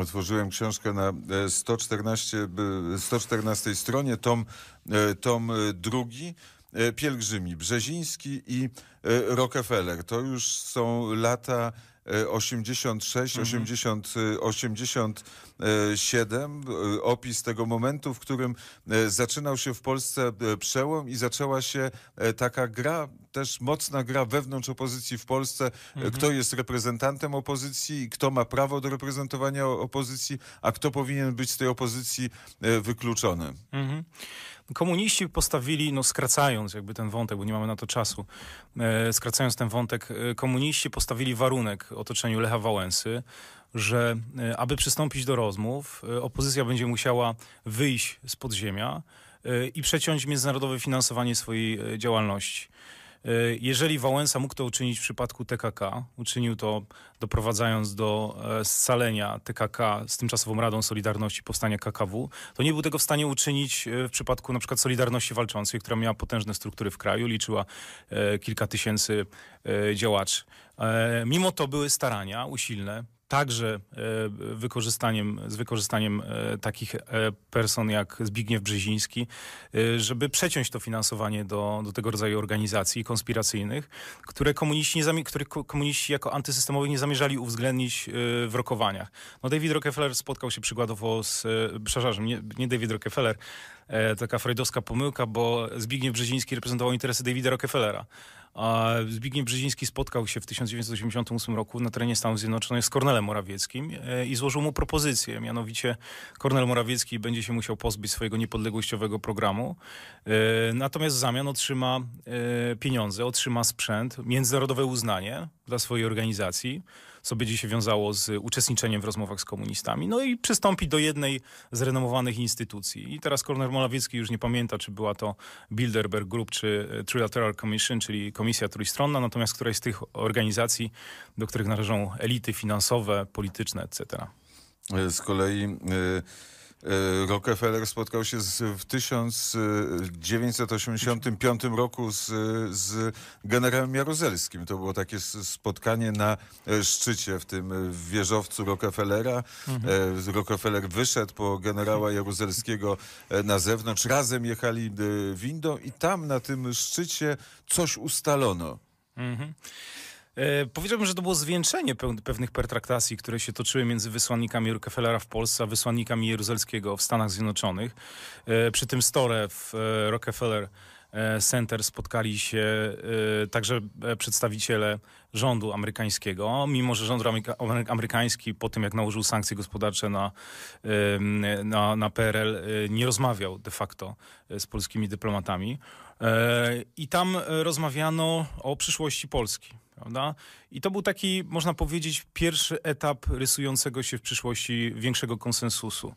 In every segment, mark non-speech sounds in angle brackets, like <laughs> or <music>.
Otworzyłem książkę na 114, e, 114 stronie, tom, e, tom e, drugi. Pielgrzymi, Brzeziński i Rockefeller. To już są lata 86, e, mhm. 80, 87, e, e, opis tego momentu, w którym zaczynał się w Polsce przełom i zaczęła się taka gra, też mocna gra wewnątrz opozycji w Polsce, mhm. kto jest reprezentantem opozycji, kto ma prawo do reprezentowania opozycji, a kto powinien być z tej opozycji wykluczony. Mhm. Komuniści postawili, no skracając jakby ten wątek, bo nie mamy na to czasu, e, skracając ten wątek, e, komuniści postawili warunek otoczeniu Lecha Wałęsy, że e, aby przystąpić do rozmów, opozycja będzie musiała wyjść z podziemia i przeciąć międzynarodowe finansowanie swojej działalności. E, jeżeli Wałęsa mógł to uczynić w przypadku TKK, uczynił to doprowadzając do e, scalenia TKK z tymczasową Radą Solidarności Powstania KKW, to nie był tego w stanie uczynić e, w przypadku na przykład Solidarności Walczącej, która miała potężne struktury w kraju, liczyła kilka tysięcy działaczy. Mimo to były starania usilne także e, wykorzystaniem, z wykorzystaniem e, takich e, person jak Zbigniew Brzeziński, żeby przeciąć to finansowanie do, do tego rodzaju organizacji konspiracyjnych, które komuniści, nie, które komuniści jako antysystemowi nie zamierzali uwzględnić w rokowaniach. No David Rockefeller spotkał się przykładowo z, przepraszam, nie, nie David Rockefeller, taka freudowska pomyłka, bo Zbigniew Brzeziński reprezentował interesy Davida Rockefellera. Zbigniew Brzeziński spotkał się w 1988 roku na terenie Stanów Zjednoczonych z Kornelem Morawieckim e, i złożył mu propozycję. Mianowicie Kornel Morawiecki będzie się musiał pozbyć swojego niepodległościowego programu, e, natomiast w zamian otrzyma e, pieniądze, otrzyma sprzęt, międzynarodowe uznanie dla swojej organizacji co będzie się wiązało z uczestniczeniem w rozmowach z komunistami. No i przystąpi do jednej z renomowanych instytucji. I teraz Kornel Molawiecki już nie pamięta, czy była to Bilderberg Group, czy e, Trilateral Commission, czyli Komisja Trójstronna, natomiast któraś z tych organizacji, do których należą elity finansowe, polityczne, etc. E, z kolei... Y E, Rockefeller spotkał się z, w 1985 roku z, z generałem Jaruzelskim. To było takie spotkanie na e, szczycie w tym e, wieżowcu Rockefellera. Mhm. Rockefeller wyszedł po generała Jaruzelskiego na zewnątrz. Razem jechali windą i tam na tym szczycie coś ustalono. Mhm. E, powiedziałbym, że to było zwieńczenie pewnych pertraktacji, które się toczyły między wysłannikami Rockefellera w Polsce, a wysłannikami Jeruzelskiego w Stanach Zjednoczonych. E, przy tym stole w e, Rockefeller Center spotkali się także przedstawiciele rządu amerykańskiego, mimo że rząd amerykański po tym, jak nałożył sankcje gospodarcze na, na, na PRL, e, nie rozmawiał de facto e, z polskimi dyplomatami. E, I tam rozmawiano o przyszłości Polski. Prawda? I to był taki, można powiedzieć, pierwszy etap rysującego się w przyszłości większego konsensusu.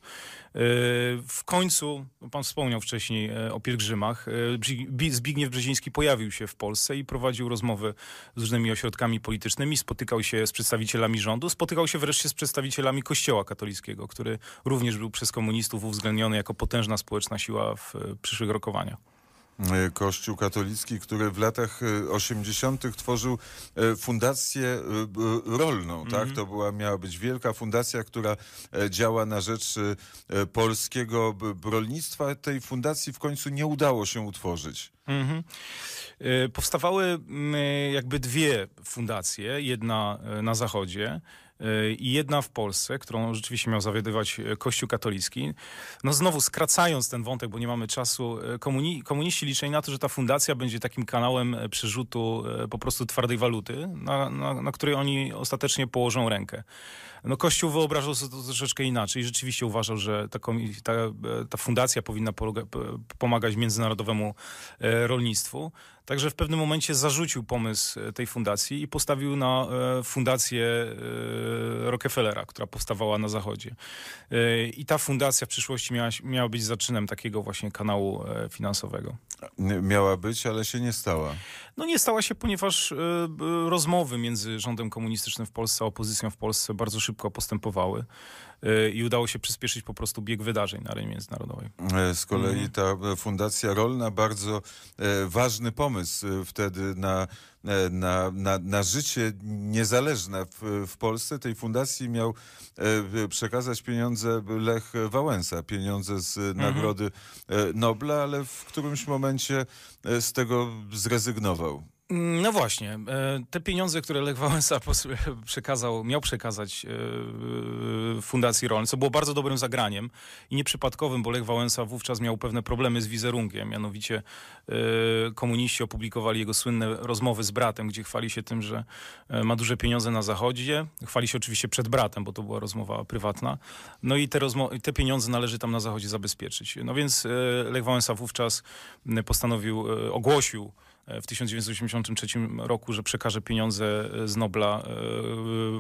W końcu, no, pan wspomniał wcześniej o pielgrzymach, Zbigniew Brzeziński pojawił się w Polsce i prowadził rozmowy z różnymi ośrodkami środowiskami politycznymi, spotykał się z przedstawicielami rządu, spotykał się wreszcie z przedstawicielami Kościoła katolickiego, który również był przez komunistów uwzględniony jako potężna społeczna siła w e, przyszłych rokowaniach. E, Kościół katolicki, który w latach 80. E, tworzył e, fundację rolną. Mm -hmm. Tak? Mhm. To była, miała być wielka fundacja, która działa na rzecz polskiego rolnictwa. Tej fundacji w końcu nie udało się utworzyć. Mm -hmm. Powstawały jakby dwie fundacje, jedna na zachodzie, E, i jedna w Polsce, którą rzeczywiście miał zawiadywać e, Kościół katolicki. No znowu skracając ten wątek, bo nie mamy czasu, e, komuni komuniści liczyli na to, że ta fundacja będzie takim kanałem przerzutu po prostu twardej waluty, na, na, na której oni ostatecznie położą rękę. No Kościół wyobrażał sobie to troszeczkę inaczej. i Rzeczywiście uważał, że ta, ta, ta fundacja powinna pomagać międzynarodowemu rolnictwu. Także w pewnym momencie zarzucił pomysł e, tej fundacji i postawił na e, fundację e, Rockefellera, która powstawała na zachodzie. I ta fundacja w przyszłości miała, miała być zaczynem takiego właśnie kanału finansowego. Miała być, ale się nie stała. No nie stała się, ponieważ rozmowy między rządem komunistycznym w Polsce a opozycją w Polsce bardzo szybko postępowały. E, i udało się przyspieszyć po prostu bieg wydarzeń na arenie międzynarodowej. E, z kolei mhm. ta e, Fundacja Rolna, bardzo ważny pomysł wtedy na na, na, na życie niezależne w, w Polsce. Tej fundacji miał przekazać pieniądze Lech Wałęsa, pieniądze z mhm. Nagrody Nobla, ale w którymś momencie z tego zrezygnował. Mm, no właśnie, e, te pieniądze, które Lech Wałęsa <laughs> przekazał, miał przekazać e, Fundacji Rolnej, co było bardzo dobrym zagraniem i nieprzypadkowym, bo Lech Wałęsa wówczas miał pewne problemy z wizerunkiem. Mianowicie e, komuniści opublikowali jego słynne rozmowy z bratem, gdzie chwali się tym, że ma duże pieniądze na Zachodzie. Chwali się oczywiście przed bratem, bo to była rozmowa prywatna. No i te, te pieniądze należy tam na Zachodzie zabezpieczyć. No więc Lech Wałęsa wówczas postanowił, ogłosił w 1983 roku, że przekaże pieniądze e, z Nobla e,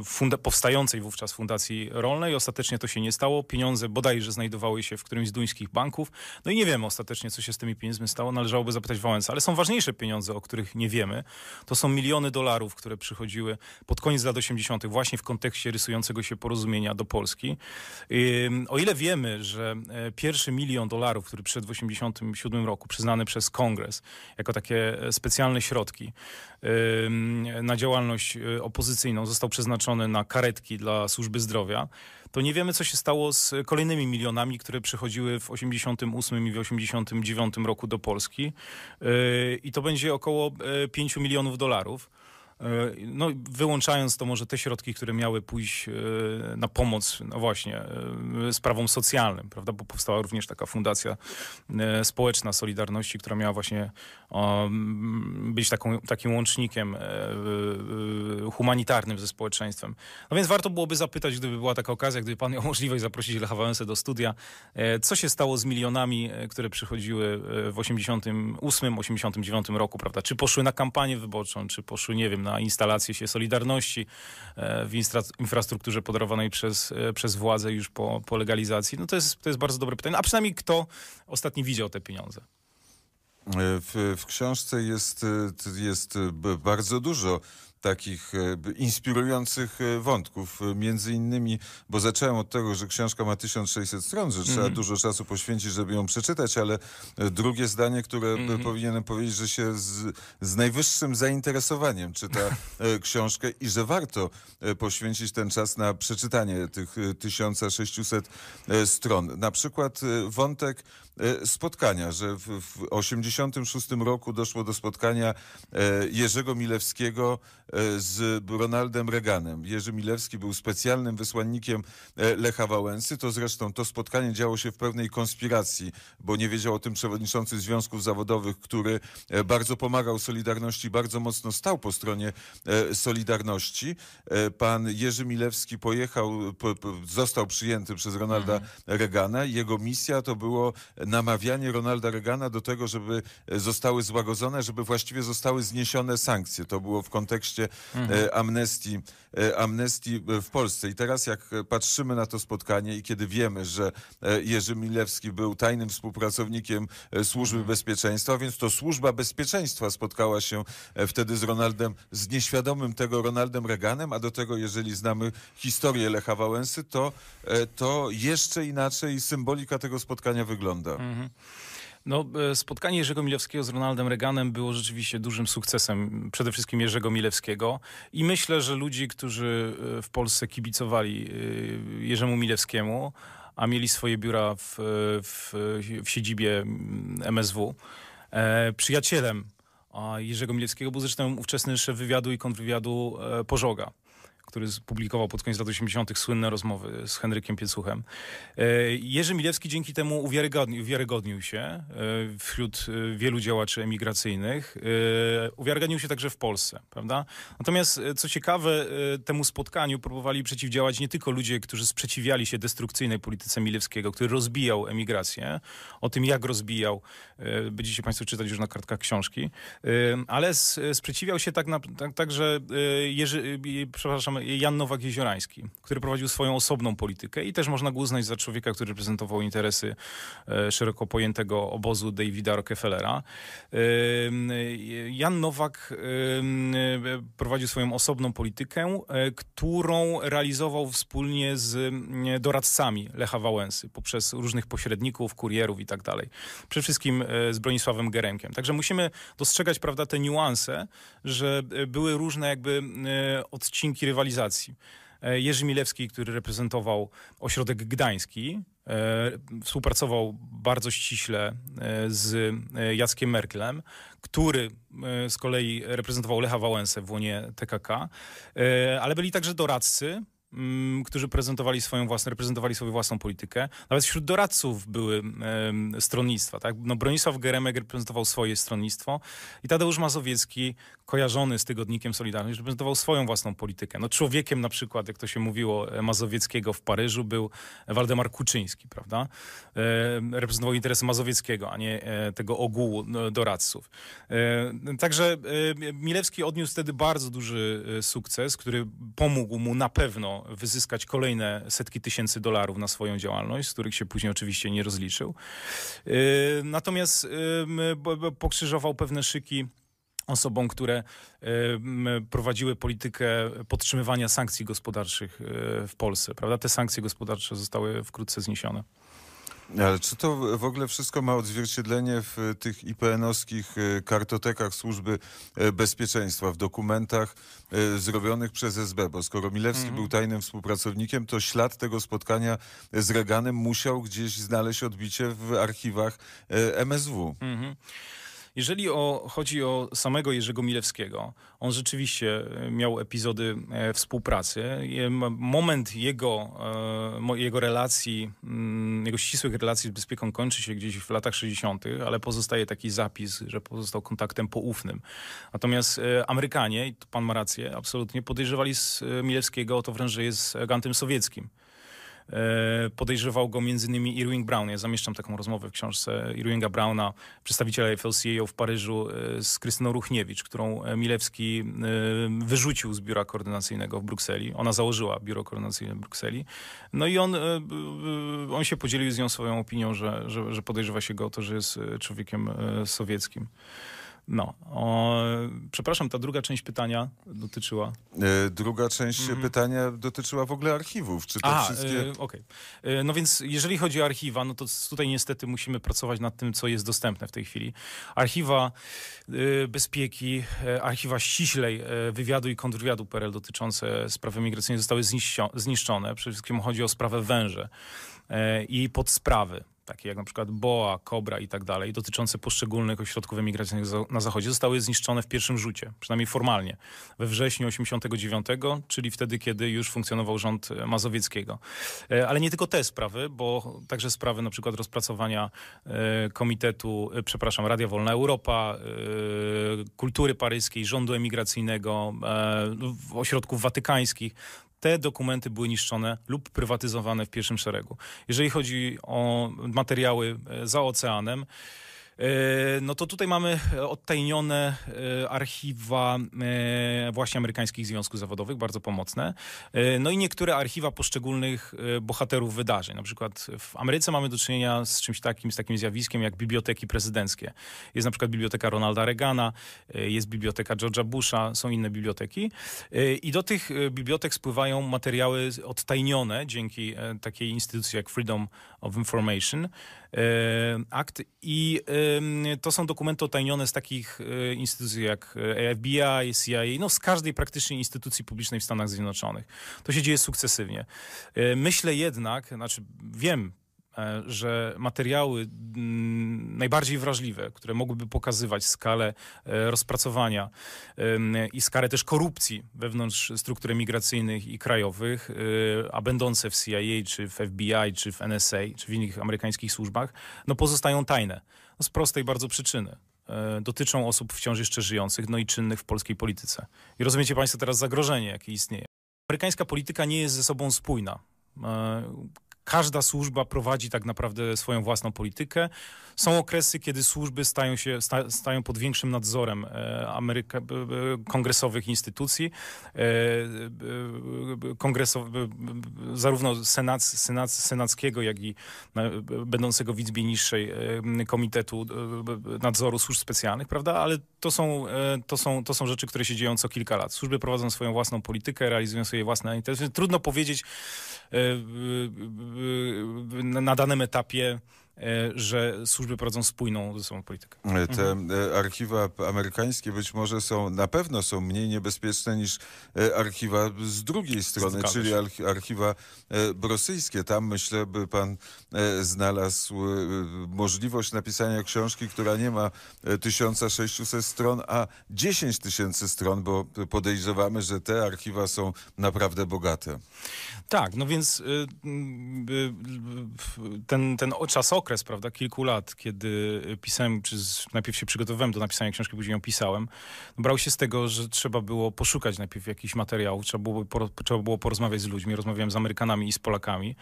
funda- powstającej wówczas Fundacji Rolnej. Ostatecznie to się nie stało. Pieniądze bodajże znajdowały się w którymś z duńskich banków. No i nie wiemy ostatecznie, co się z tymi pieniędzmi stało. Należałoby zapytać Wałęsa. Ale są ważniejsze pieniądze, o których nie wiemy. To są miliony dolarów, które przychodziły pod koniec lat 80., właśnie w kontekście rysującego się porozumienia do Polski. O ile wiemy, że e, pierwszy milion dolarów, który przed w 1987 roku przyznany przez kongres jako takie specjalne środki na działalność y, opozycyjną, został przeznaczony na karetki dla służby zdrowia, to nie wiemy, co się stało z kolejnymi milionami, które przychodziły w 88 i w 89 roku do Polski. Y, I to będzie około 5 y, milionów dolarów. E, no, wyłączając to może te środki, które miały pójść e, na pomoc, no właśnie, e, sprawom socjalnym, prawda, bo powstała również taka fundacja społeczna Solidarności, która miała właśnie być taką, takim łącznikiem humanitarnym ze społeczeństwem. No więc warto byłoby zapytać, gdyby była taka okazja, gdyby pan miał <laughs> możliwość zaprosić Lecha Wałęsę do studia, co się stało z milionami, które przychodziły w 88, 89 roku, prawda, czy poszły na kampanię wyborczą, czy poszły, nie wiem, na instalację się Solidarności e, w infrastrukturze podarowanej przez, e, przez władze już po, po legalizacji? No to jest, to jest bardzo dobre pytanie. A przynajmniej kto ostatni widział te pieniądze? E, w, w książce jest, jest bardzo dużo takich e, inspirujących e, wątków. E, między innymi, bo zacząłem od tego, że książka ma 1600 stron, że trzeba mm dużo czasu poświęcić, żeby ją przeczytać, ale drugie zdanie, które mm -hmm. powinienem powiedzieć, że się z, z najwyższym zainteresowaniem czyta <laughs> książkę i że warto poświęcić ten czas na przeczytanie tych 1600 stron. Na przykład wątek spotkania, że w 1986 roku doszło do spotkania Jerzego Milewskiego E, z Ronaldem Reaganem. Jerzy Milewski był specjalnym wysłannikiem e, Lecha Wałęsy. To zresztą to spotkanie działo się w pewnej konspiracji, bo nie wiedział o tym przewodniczący związków zawodowych, który e, bardzo pomagał Solidarności, bardzo mocno stał po stronie Solidarności. Pan Jerzy Milewski pojechał, został przyjęty przez Ronalda mhm. Reagana. Jego misja to było namawianie Ronalda Reagana do tego, żeby zostały złagodzone, żeby właściwie zostały zniesione sankcje. To było w kontekście sprawie mhm. E, amnestii, e, amnestii e, w Polsce. I teraz jak patrzymy na to spotkanie i kiedy wiemy, że Jerzy Milewski był tajnym współpracownikiem Służby mhm. Bezpieczeństwa, więc to Służba Bezpieczeństwa spotkała się wtedy z Ronaldem, z nieświadomym tego Ronaldem Reaganem, a do tego, jeżeli znamy historię Lecha Wałęsy, to, to jeszcze inaczej symbolika tego spotkania wygląda. Mhm. No, e, spotkanie Jerzego Milewskiego z Ronaldem Reaganem było rzeczywiście dużym sukcesem, przede wszystkim Jerzego Milewskiego. I myślę, że ludzi, którzy e, w Polsce kibicowali e, Jerzemu Milewskiemu, a mieli swoje biura w, w, w siedzibie MSW, mm, przyjacielem Jerzego Milewskiego był zresztą ówczesny szef wywiadu i kontrwywiadu Pożoga który publikował pod koniec lat 80. słynne rozmowy z Henrykiem Piecuchem. E, Jerzy Milewski dzięki temu uwiarygodnił, uwiarygodnił się e, wśród e, wielu działaczy emigracyjnych. Uwiarygodnił się także w Polsce, prawda? Natomiast co ciekawe, temu spotkaniu próbowali przeciwdziałać nie tylko ludzie, którzy sprzeciwiali się destrukcyjnej polityce Milewskiego, który rozbijał emigrację. O tym, jak rozbijał, będziecie Państwo czytać już na kartkach książki. Ale sprzeciwiał się tak, tak także. tak, Jerzy, przepraszam, Jan Nowak-Jeziorański, który prowadził swoją osobną politykę i też można go uznać za człowieka, który reprezentował interesy e, szeroko pojętego obozu Davida Rockefellera. E, Jan Nowak e, prowadził swoją osobną politykę, którą realizował wspólnie z doradcami Lecha Wałęsy poprzez różnych pośredników, kurierów i tak dalej. Przede wszystkim z Bronisławem Geremkiem. Także musimy dostrzegać prawda, te niuanse, że były różne jakby odcinki rywalizacji rywalizacji. E, Jerzy Milewski, który reprezentował ośrodek gdański, e, współpracował bardzo ściśle e, z Jackiem Merklem, który z kolei reprezentował Lecha Wałęsę w łonie TKK, ale byli także doradcy Mm, którzy prezentowali swoją własną, reprezentowali swoją własną politykę. Nawet wśród doradców były stronnictwa. Tak? No, Bronisław Geremek reprezentował swoje stronnictwo i Tadeusz Mazowiecki, kojarzony z tygodnikiem Solidarność, reprezentował swoją własną politykę. No, człowiekiem na przykład, jak to się mówiło, e, Mazowieckiego w Paryżu był e, Waldemar Kuczyński, prawda? E, reprezentował interesy Mazowieckiego, a nie tego ogółu no, doradców. Także Milewski odniósł wtedy bardzo duży sukces, który pomógł mu na pewno wyzyskać kolejne setki tysięcy dolarów na swoją działalność, z których się później oczywiście nie rozliczył. Y, natomiast y, pokrzyżował pewne szyki osobom, które y, prowadziły politykę podtrzymywania sankcji gospodarczych w Polsce. Prawda? Te sankcje gospodarcze zostały wkrótce zniesione. Ale czy to w ogóle wszystko ma odzwierciedlenie w e, tych IPN-owskich e, kartotekach służby e, bezpieczeństwa, w dokumentach zrobionych przez SB? Bo skoro Milewski mhm. był tajnym współpracownikiem, to ślad tego spotkania z Reaganem musiał gdzieś znaleźć odbicie w archiwach MSW. Mhm. Jeżeli o, chodzi o samego Jerzego Milewskiego, on rzeczywiście e, miał epizody e, współpracy. Moment jego, e, jego relacji, mm, jego ścisłych relacji z Bezpieką kończy się gdzieś w latach 60., ale pozostaje taki zapis, że pozostał kontaktem poufnym. Natomiast Amerykanie, i tu pan ma rację, absolutnie podejrzewali z Milewskiego o to wręcz, że jest agentem sowieckim. E, podejrzewał go m.in. Irving Brown. Ja zamieszczam taką rozmowę w książce Irvinga Browna, przedstawiciela FLCAO w Paryżu e, z Krystyną Ruchniewicz, którą Milewski e, wyrzucił z biura koordynacyjnego w Brukseli. Ona założyła biuro koordynacyjne w Brukseli. No i on, on się podzielił z nią swoją opinią, że, że, że podejrzewa się go o to, że jest człowiekiem sowieckim. No, o, przepraszam, ta druga część pytania dotyczyła. E, druga część mm pytania dotyczyła w ogóle archiwów. Czy to Aha, wszystkie. E, okay. E, no więc jeżeli chodzi o archiwa, no to tutaj niestety musimy pracować nad tym, co jest dostępne w tej chwili. Archiwa e, bezpieki, e, archiwa ściślej e, wywiadu i kontrwywiadu PRL dotyczące sprawy migracyjnej zostały zniszczone. Przede wszystkim chodzi o sprawę węże i podsprawy takie jak na przykład BOA, Kobra i tak dalej, dotyczące poszczególnych ośrodków emigracyjnych na Zachodzie, zostały zniszczone w pierwszym rzucie, przynajmniej formalnie, we wrześniu 89, czyli wtedy, kiedy już funkcjonował rząd e, Mazowieckiego. E, ale nie tylko te sprawy, bo także sprawy na przykład rozpracowania e, Komitetu, przepraszam, Radia Wolna Europa, kultury paryskiej, rządu emigracyjnego, ośrodków watykańskich te dokumenty były niszczone lub prywatyzowane w pierwszym szeregu. Jeżeli chodzi o materiały e, za oceanem, E, no to tutaj mamy e, odtajnione e, archiwa właśnie amerykańskich związków zawodowych, bardzo pomocne. No i niektóre archiwa poszczególnych bohaterów wydarzeń. Na przykład w Ameryce mamy do czynienia z czymś takim, z takim zjawiskiem jak biblioteki prezydenckie. Jest na przykład biblioteka Ronalda Reagana, jest biblioteka George'a Busha, są inne biblioteki. I do tych bibliotek spływają materiały odtajnione dzięki takiej instytucji jak Freedom of Information e, Act i e, to są dokumenty otajnione z takich e, instytucji jak FBI, CIA, no z każdej praktycznie instytucji publicznej w Stanach Zjednoczonych. To się dzieje sukcesywnie. Myślę jednak, znaczy wiem E, że materiały mm, najbardziej wrażliwe, które mogłyby pokazywać skalę e, rozpracowania e, i skalę też korupcji wewnątrz struktur migracyjnych i krajowych, a będące w CIA, czy w FBI, czy w NSA, czy w innych amerykańskich służbach, no pozostają tajne. No z prostej bardzo przyczyny dotyczą osób wciąż jeszcze żyjących, no i czynnych w polskiej polityce. I rozumiecie Państwo teraz zagrożenie, jakie istnieje. Amerykańska polityka nie jest ze sobą spójna każda służba prowadzi tak naprawdę swoją własną politykę. Są okresy, kiedy służby stają, się, sta, stają pod większym nadzorem e, Ameryka, kongresowych instytucji, e, kongresow, zarówno senac, senac, senackiego, jak i będącego w Izbie Niższej e, Komitetu Nadzoru Służb Specjalnych, prawda? Ale to są, to, są, to są rzeczy, które się dzieją co kilka lat. Służby prowadzą swoją własną politykę, realizują swoje własne interesy. Trudno powiedzieć, E, na danym etapie E, że służby prowadzą spójną ze sobą politykę. E, te mhm. E, archiwa amerykańskie być może są, na pewno są mniej niebezpieczne niż archiwa z drugiej strony, czyli się. archiwa rosyjskie. Tam myślę, by pan znalazł możliwość napisania książki, która nie ma 1600 stron, a 10 tysięcy stron, bo podejrzewamy, że te archiwa są naprawdę bogate. Tak, no więc y, y, y, ten, ten czasok okres, prawda, kilku lat, kiedy pisałem, czy najpierw się przygotowywałem do napisania książki, później ją pisałem, no, brał się z tego, że trzeba było poszukać najpierw jakichś materiałów, trzeba było, trzeba było porozmawiać z ludźmi, rozmawiałem z Amerykanami i z Polakami,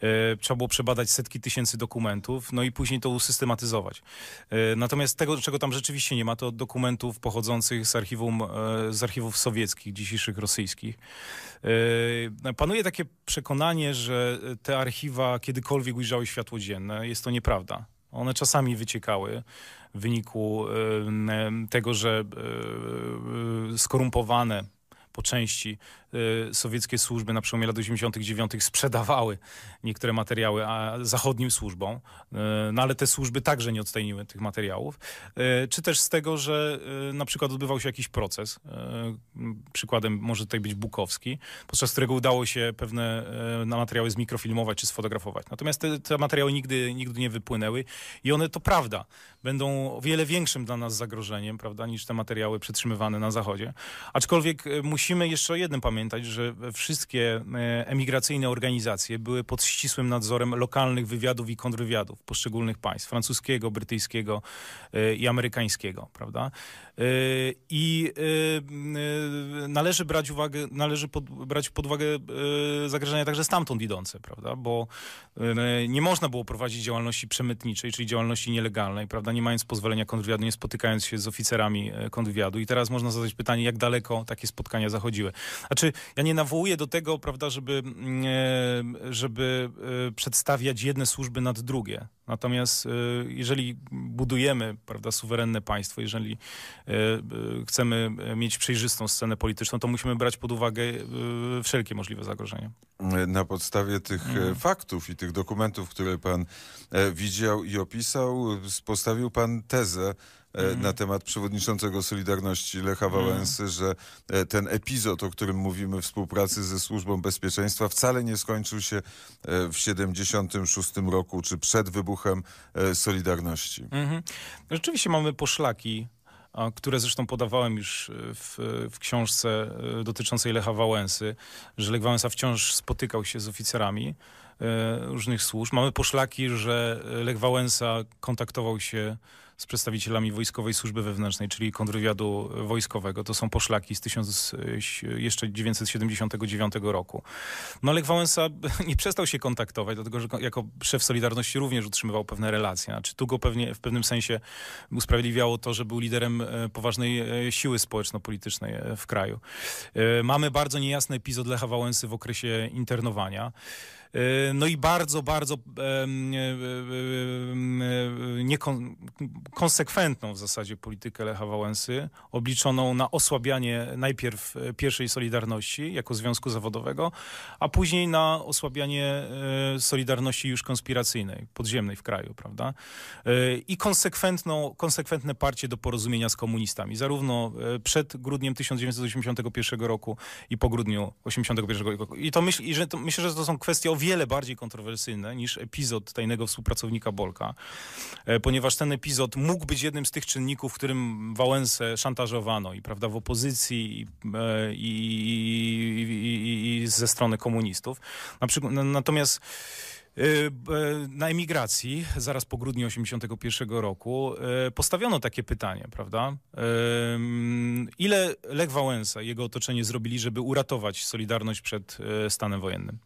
e, trzeba było przebadać setki tysięcy dokumentów, no i później to usystematyzować. E, natomiast tego, czego tam rzeczywiście nie ma, to dokumentów pochodzących z, archiwum, e, z archiwów sowieckich, dzisiejszych rosyjskich. E, no, panuje takie przekonanie, że te archiwa kiedykolwiek ujrzały światło dzienne. Jest to nieprawda. One czasami wyciekały w wyniku e, tego, że e, skorumpowane po części y, sowieckie służby na przełomie lat 89. sprzedawały niektóre materiały a zachodnim służbom, y, no ale te służby także nie odtajniły tych materiałów. Y, czy też z tego, że na przykład odbywał się jakiś proces, przykładem może tutaj być Bukowski, podczas którego udało się pewne materiały zmikrofilmować czy sfotografować. Natomiast te, te materiały nigdy, nigdy nie wypłynęły i one to prawda, będą o wiele większym dla nas zagrożeniem, prawda, niż te materiały przetrzymywane na Zachodzie. Aczkolwiek musi musimy jeszcze o jednym pamiętać, że wszystkie e, emigracyjne organizacje były pod ścisłym nadzorem lokalnych wywiadów i kontrwywiadów poszczególnych państw francuskiego, brytyjskiego e, i amerykańskiego, prawda? Y, I y, y, należy brać, uwagę, należy pod, brać pod uwagę zagrożenia także stamtąd idące, prawda? Bo nie można było prowadzić działalności przemytniczej, czyli działalności nielegalnej, prawda? Nie mając pozwolenia kontrwywiadu, nie spotykając się z oficerami e, kontrwywiadu. I teraz można zadać pytanie, jak daleko takie spotkania zachodziły. Znaczy, ja nie nawołuję do tego, prawda, żeby, mm, e, żeby e, przedstawiać jedne służby nad drugie. Natomiast y, jeżeli budujemy prawda, suwerenne państwo, jeżeli y, y, chcemy mieć przejrzystą scenę polityczną, to musimy brać pod uwagę wszelkie możliwe zagrożenia. Na podstawie tych e, mhm. faktów i tych dokumentów, które pan e, widział i opisał, e, postawił pan tezę, E, na mhm. temat przewodniczącego Solidarności Lecha mhm. Wałęsy, mm. że e, ten epizod, o którym mówimy, współpracy ze Służbą Bezpieczeństwa wcale nie skończył się e, w 76 roku, czy przed wybuchem Solidarności. Mm-hmm. Rzeczywiście mamy poszlaki które zresztą podawałem już w, w, książce dotyczącej Lecha Wałęsy, że Lech Wałęsa wciąż spotykał się z oficerami różnych służb. Mamy poszlaki, że Lech Wałęsa kontaktował się z przedstawicielami Wojskowej Służby Wewnętrznej, czyli kontrwywiadu wojskowego. To są poszlaki z 1979 jeszcze roku. No Lech Wałęsa <laughs> nie przestał się kontaktować, dlatego że jako szef Solidarności również utrzymywał pewne relacje. Znaczy, tu go pewnie w pewnym sensie usprawiedliwiało to, że był liderem e, poważnej e, siły społeczno-politycznej e, w kraju. Mamy bardzo niejasny epizod Lecha Wałęsy w okresie internowania. No i bardzo, bardzo nie, konsekwentną w zasadzie politykę Lecha Wałęsy, obliczoną na osłabianie najpierw e, pierwszej Solidarności jako związku zawodowego, a później na osłabianie e, Solidarności już konspiracyjnej, podziemnej w kraju, prawda? E, I konsekwentną, konsekwentne parcie do porozumienia z komunistami, zarówno przed grudniem 1981 roku i po grudniu 81 roku. I to, myśl, i że to myślę, że to są kwestie o wiele bardziej kontrowersyjne niż epizod tajnego współpracownika Bolka, ponieważ ten epizod mógł być jednym z tych czynników, w którym Wałęsę szantażowano i prawda, w opozycji i, e, i, i, i ze strony komunistów. Na przykład, natomiast e, e, na emigracji zaraz po grudniu 1981 roku postawiono takie pytanie, prawda? Ile Lech Wałęsa i jego otoczenie zrobili, żeby uratować Solidarność przed stanem wojennym?